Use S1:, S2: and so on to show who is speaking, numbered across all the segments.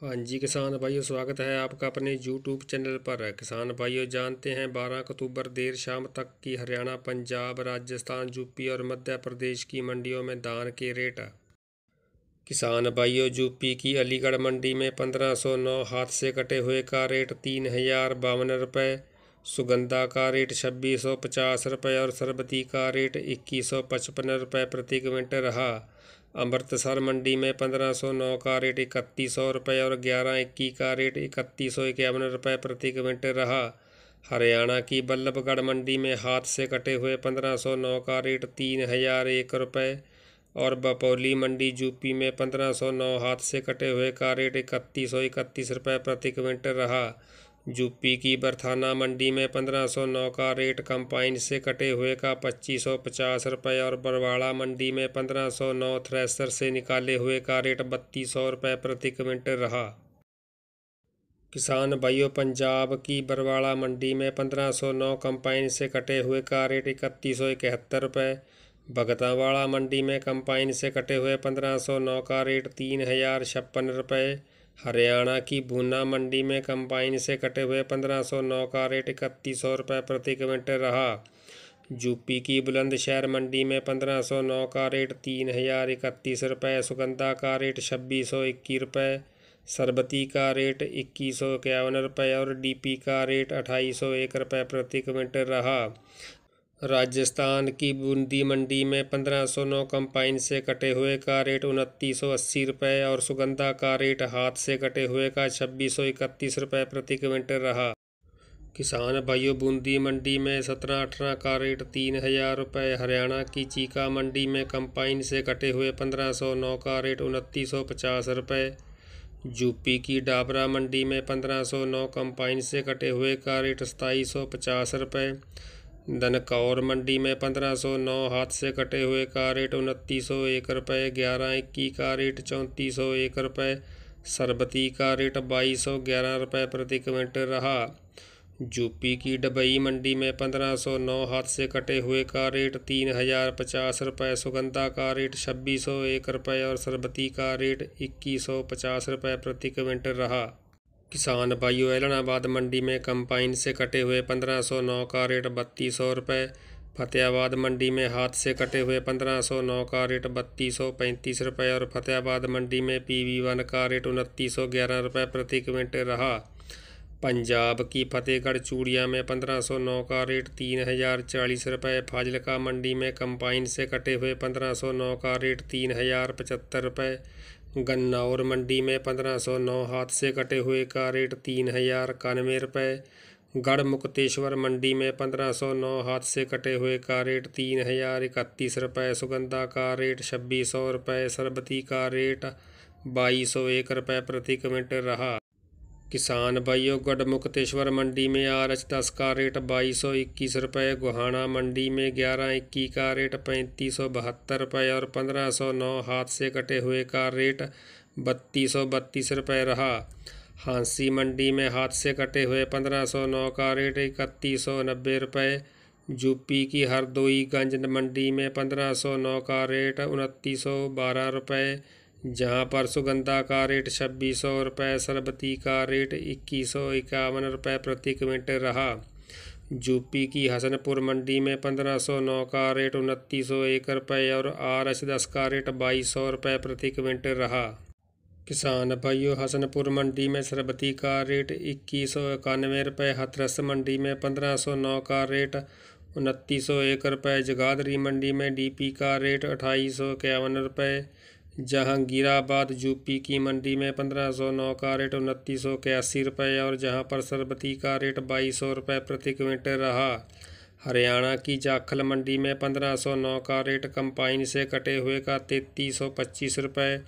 S1: हाँ जी किसान भाइयों स्वागत है आपका अपने यूट्यूब चैनल पर किसान भाइयों जानते हैं बारह अक्टूबर देर शाम तक की हरियाणा पंजाब राजस्थान यूपी और मध्य प्रदेश की मंडियों में धान के रेट किसान भाइयों यूपी की अलीगढ़ मंडी में पंद्रह सौ नौ हाथ से कटे हुए का रेट तीन हजार बावन रुपये सुगंधा का रेट छब्बीस सौ पचास रुपये और सरबती का रेट इक्कीस सौ पचपन रुपये प्रति क्विंटल रहा अमृतसर मंडी में पंद्रह सौ नौ का रेट इकतीस सौ रुपये और ग्यारह इक्की का रेट इकतीस सौ इक्यावन रुपये प्रति क्विंटल रहा हरियाणा की बल्लभगढ़ मंडी में हाथ से कटे हुए पंद्रह सौ नौ का रेट तीन हजार एक रुपये और बपौली मंडी यूपी में पंद्रह सौ नौ हाथ से कटे हुए का रेट इकतीस सौ इकतीस रुपये प्रति क्विंटल रहा यूपी की बरथाना मंडी में पंद्रह सौ नौ का रेट कंपाइन से कटे हुए का पच्चीस सौ पचास रुपये और बरवाड़ा मंडी में पंद्रह सौ नौ थ्रेसर से निकाले हुए का रेट बत्तीस सौ रुपये प्रति क्विंटल रहा किसान भाइयों पंजाब की बरवाड़ा मंडी में पंद्रह सौ नौ कंपाइन से कटे हुए का रेट इकतीस सौ इकहत्तर रुपये भगतावाड़ा मंडी में कंपाइन से कटे हुए पंद्रह सौ नौ का रेट तीन हज़ार छप्पन रुपये हरियाणा की भूना मंडी में कंबाइन से कटे हुए पंद्रह सौ नौ का रेट इकतीस सौ रुपये प्रति क्विंटल रहा यूपी की बुलंदशहर मंडी में पंद्रह सौ नौ का रेट तीन हज़ार इकतीस रुपये सुगंधा का रेट छब्बीस सौ इक्कीस रुपये सरबती का रेट इक्कीस सौ इक्यावन रुपये और डीपी का रेट अट्ठाईस सौ एक रुपये प्रति क्विंटल रहा राजस्थान की बूंदी मंडी में पंद्रह सौ नौ कम्पाइन से कटे हुए का रेट उनतीस सौ अस्सी रुपये और सुगंधा का रेट हाथ से कटे हुए का छब्बीस सौ इकतीस रुपये प्रति क्विंटल रहा किसान भाइयों बूंदी मंडी में सत्रह अठारह का रेट तीन हज़ार रुपये हरियाणा की चीका मंडी में कम्पाइन से कटे हुए पंद्रह सौ नौ का रेट उनतीस सौ पचास रुपये यूपी की डाबरा मंडी में पंद्रह सौ नौ कम्पाइन से कटे हुए का रेट सताईस सौ पचास रुपये धनकौर मंडी में पंद्रह सौ नौ हाथ से कटे हुए का रेट उनतीस सौ एक रुपये ग्यारह इक्की का रेट चौंतीस सौ एक रुपये सरबती का रेट बाईस सौ ग्यारह रुपये प्रति क्विंटल रहा यूपी की डबई मंडी में पंद्रह सौ नौ हाथ से कटे हुए का रेट तीन हज़ार पचास रुपये सुगंधा का रेट छब्बीस सौ एक रुपये और सरबती का रेट इक्कीस सौ पचास रुपये प्रति क्विंटल रहा किसान भाइयों ऐलनाबाद मंडी में कंपाइन से कटे हुए पंद्रह सौ नौ का रेट बत्तीस सौ रुपये फतेहाबाद मंडी में हाथ से कटे हुए पंद्रह सौ नौ का रेट बत्तीस सौ पैंतीस रुपये और फतेहाबाद मंडी में पी वी वन का रेट उनतीस सौ ग्यारह रुपये प्रति क्विंटल रहा पंजाब की फतेहगढ़ चूड़िया में पंद्रह सौ नौ का रेट तीन हज़ार चालीस रुपये फाजिलका मंडी में कंपाइन से कटे हुए पंद्रह सौ नौ का रेट तीन हज़ार पचहत्तर रुपये गन्ना और मंडी में पंद्रह सौ नौ हाथ से कटे हुए का रेट तीन हजार इक्यानवे रुपये गढ़ मुक्तेश्वर मंडी में पंद्रह सौ नौ हाथ से कटे हुए का रेट तीन हजार इकतीस रुपये सुगंधा का रेट छब्बीस सौ रुपये सरबती का रेट बाईस सौ एक रुपये प्रति क्विंटल रहा किसान भाइयों गढ़मुक्तेश्वर मंडी में आर एच दस का रेट बाईस सौ इक्कीस रुपये गोहाना मंडी में ग्यारह इक्की का रेट पैंतीस सौ बहत्तर रुपये और पंद्रह सौ नौ हाथ से कटे हुए का रेट बत्तीस सौ बत्तीस रुपये रहा हांसी मंडी में हाथ से कटे हुए पंद्रह सौ नौ का रेट इकतीस सौ नब्बे रुपये यूपी की हरदोई गंज मंडी में पंद्रह सौ नौ का रेट उनतीस सौ बारह रुपये जहाँ पर सुगंधा का रेट छब्बीस सौ रुपये सरबती का रेट इक्कीस सौ इक्यावन रुपये प्रति क्विंटल रहा यूपी की हसनपुर मंडी में पंद्रह सौ नौ का रेट उनतीस सौ एक रुपये और आर एस दस का रेट बाईस सौ रुपये प्रति क्विंटल रहा किसान भाइयों हसनपुर मंडी में सरबती का रेट इक्कीस सौ इक्यानवे रुपये हथरस मंडी में पंद्रह सौ नौ का रेट उनतीस सौ एक रुपये जगाधरी मंडी में डीपी का रेट अट्ठाईस सौ इक्यावन रुपये जहांगीराबाद यूपी की मंडी में पंद्रह सौ नौ का रेट उनतीस सौ इक्यासी रुपये और जहां पर सरबती का रेट बाईस सौ रुपये प्रति क्विंटल रहा हरियाणा की जाखल मंडी में पंद्रह सौ नौ का रेट कंपाइन से कटे हुए का तैतीस सौ पच्चीस रुपये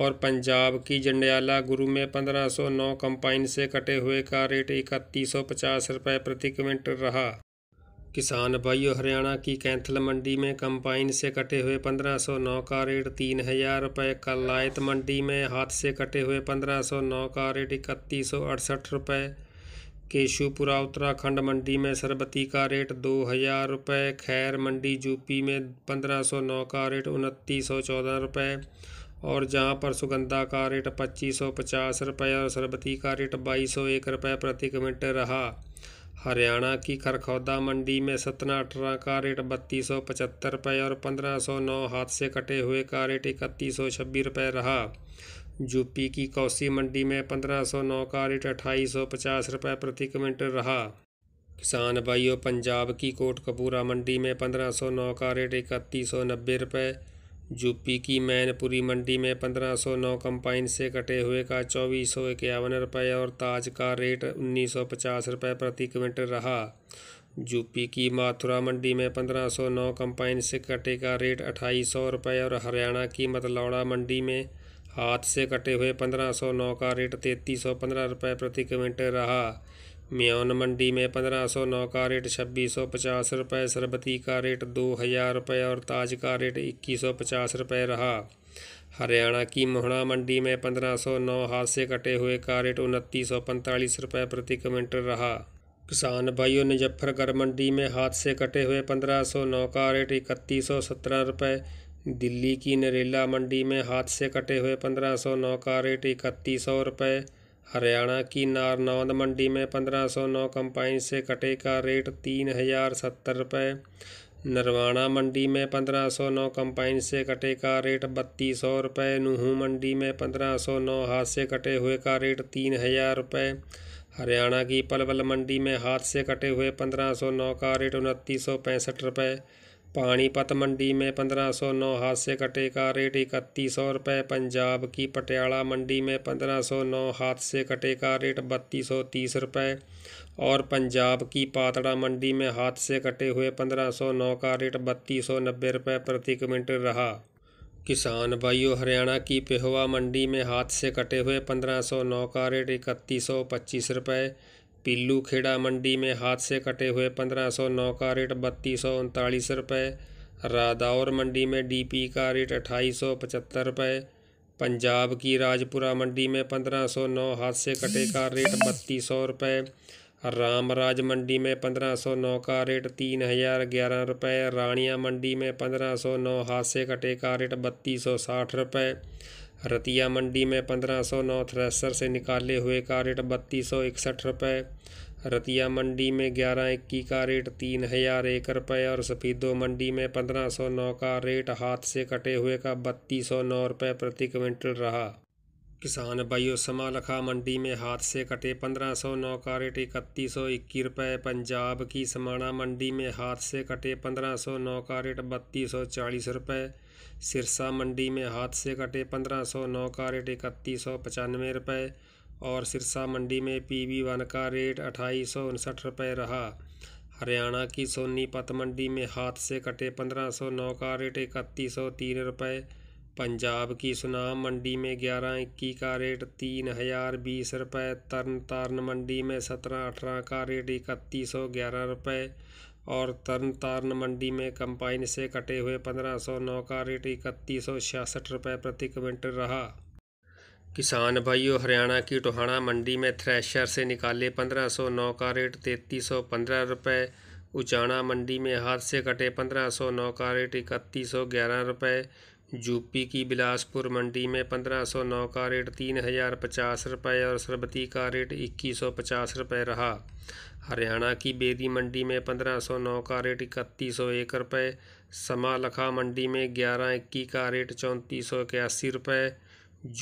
S1: और पंजाब की जंडियाला गुरु में पंद्रह सौ नौ कंपाइन से कटे हुए का रेट इकतीस सौ पचास रुपये प्रति क्विंटल रहा किसान भाइयों हरियाणा की कैंथल मंडी में कंपाइन से कटे हुए 1509 का रेट तीन हजार रुपये कलायत मंडी में हाथ से कटे हुए 1509 का रेट इकतीस सौ अड़सठ रुपये केशुपुरा उत्तराखंड मंडी में सरबती का रेट दो हजार रुपये खैर मंडी यूपी में 1509 का रेट उनतीस सौ चौदह रुपये और जहां पर सुगंधा का रेट पच्चीस सौ पचास रुपये और सरबती का रेट बाईस सौ एक रुपये प्रति क्विंटल रहा हरियाणा की खरखौदा मंडी में सतना अठारह का रेट बत्तीस सौ पचहत्तर रुपये और पंद्रह सौ नौ हाथ से कटे हुए का रेट इकतीस सौ छब्बीस रुपये रहा यूपी की कौसी मंडी में पंद्रह सौ नौ का रेट अट्ठाईस सौ पचास रुपये प्रति क्विंटल रहा किसान भाइयों पंजाब की कोट कपूरा मंडी में पंद्रह सौ नौ का रेट इकतीस सौ नब्बे रुपये यूपी की मैनपुरी मंडी में पंद्रह सौ नौ कंपाइन से कटे हुए का चौबीस सौ इक्यावन रुपये और ताज का रेट उन्नीस सौ पचास रुपये प्रति क्विंटल रहा यूपी की माथुरा मंडी में पंद्रह सौ नौ कंपाइन से कटे का रेट अट्ठाईस सौ रुपये और हरियाणा की मतलौड़ा मंडी में हाथ से कटे हुए पंद्रह सौ नौ का रेट तैंतीस सौ पंद्रह रुपये प्रति क्विंटल रहा म्यौन मंडी में पंद्रह सौ नौ का रेट छब्बीस सौ पचास रुपये सरबती का रेट दो हज़ार रुपये और ताज का रेट इक्कीस सौ पचास रुपये रहा हरियाणा की मोहना मंडी में पंद्रह सौ नौ हाथ से कटे हुए का रेट उनतीस सौ पैंतालीस रुपये प्रति क्विंटल रहा किसान भाइयों मुजफ्फरगढ़ मंडी में हाथ से कटे हुए पंद्रह सौ नौ का रेट इकतीस सौ सत्रह रुपये दिल्ली की नरेला मंडी में हाथ से कटे हुए पंद्रह सौ नौ का रेट इकतीस सौ रुपये हरियाणा की नारनौंद मंडी में पंद्रह सौ नौ कम्पाइन से कटे का रेट तीन हजार सत्तर रुपये नरवाणा मंडी में पंद्रह सौ नौ कम्पाइन से कटे का रेट बत्तीस सौ रुपये नूहू मंडी में पंद्रह सौ नौ हाथ से कटे हुए का रेट तीन हजार रुपये हरियाणा की पलवल मंडी में हाथ से कटे हुए पंद्रह सौ नौ का रेट उनतीस सौ पैंसठ रुपये पानीपत मंडी में पंद्रह सौ नौ हाथ से कटे का रेट इकतीस सौ रुपये पंजाब की पटियाला मंडी में पंद्रह सौ नौ हाथ से कटे का रेट बत्तीस सौ तीस रुपये और पंजाब की पातड़ा मंडी में हाथ से कटे हुए पंद्रह सौ नौ का रेट बत्तीस सौ नब्बे रुपये प्रति क्विंटल रहा किसान भाइयों हरियाणा की पेहवा मंडी में हाथ से कटे हुए पंद्रह सौ नौ का रेट इकतीस सौ पच्चीस रुपये पिल्लू खेड़ा मंडी में हाथ से कटे हुए पंद्रह सौ नौ का रेट बत्तीस सौ उनतालीस रुपये रादौर मंडी में डीपी का रेट अट्ठाईस सौ पचहत्तर रुपये पंजाब की राजपुरा मंडी में पंद्रह सौ नौ हाथ से कटे का रेट बत्तीस सौ रुपये रामराज मंडी में पंद्रह सौ नौ का रेट तीन हज़ार ग्यारह रुपये रानिया मंडी में पंद्रह सौ नौ हाथ से कटे का रेट बत्तीस सौ साठ रुपये रतिया मंडी में पंद्रह सौ नौ थ्रेसर से निकाले हुए का रेट बत्तीस सौ इकसठ रुपये रतिया मंडी में ग्यारह इक्की का रेट तीन हजार एक रुपये और सफीदो मंडी में पंद्रह सौ नौ का रेट हाथ से कटे हुए का बत्तीस सौ नौ रुपये प्रति क्विंटल रहा किसान भाइयों लखा मंडी में हाथ से कटे पंद्रह सौ नौ का रेट इकतीस सौ इक्की रुपये पंजाब की समाणा मंडी में हाथ से कटे पंद्रह सौ नौ का रेट बत्तीस सौ चालीस रुपये सिरसा मंडी में हाथ से कटे पंद्रह सौ नौ का रेट इकतीस सौ पचानवे रुपये और सिरसा मंडी में पी वी वन का रेट अट्ठाईस सौ उनसठ रुपये रहा हरियाणा की सोनीपत मंडी में हाथ से कटे पंद्रह सौ नौ का रेट इकतीस सौ तीन रुपये पंजाब की सुनाम मंडी में ग्यारह इक्की का रेट तीन हज़ार बीस रुपये तरन तारण मंडी में सत्रह अठारह का रेट इकतीस सौ ग्यारह रुपये और तरन तारण मंडी में कंपाइन से कटे हुए पंद्रह सौ नौ का रेट इकतीस सौ छियासठ रुपये प्रति क्विंटल रहा किसान भाइयों हरियाणा की टोहाना मंडी में थ्रेशर से निकाले पंद्रह सौ नौ का रेट तैतीस सौ पंद्रह रुपये उचाणा मंडी में हाथ से कटे पंद्रह सौ नौ का रेट इकतीस सौ ग्यारह रुपये यूपी की बिलासपुर मंडी में पंद्रह सौ नौ का रेट तीन हज़ार पचास रुपये और सरबती का रेट इक्कीस सौ पचास रुपये रहा हरियाणा की बेदी मंडी में पंद्रह सौ नौ का रेट इकतीस सौ एक रुपये समालखा मंडी में ग्यारह इक्की का रेट चौंतीस सौ इक्यासी रुपये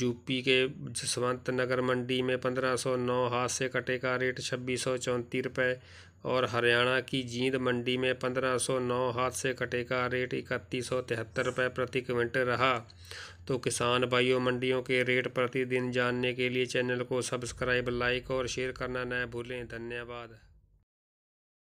S1: यूपी के जसवंत नगर मंडी में पंद्रह सौ नौ हाथ से कटे का रेट छब्बीस सौ चौंतीस रुपये और हरियाणा की जींद मंडी में 1509 हाथ से कटे का रेट इकतीस सौ तिहत्तर रुपये प्रति क्विंटल रहा तो किसान भाइयों मंडियों के रेट प्रतिदिन जानने के लिए चैनल को सब्सक्राइब लाइक और शेयर करना न भूलें धन्यवाद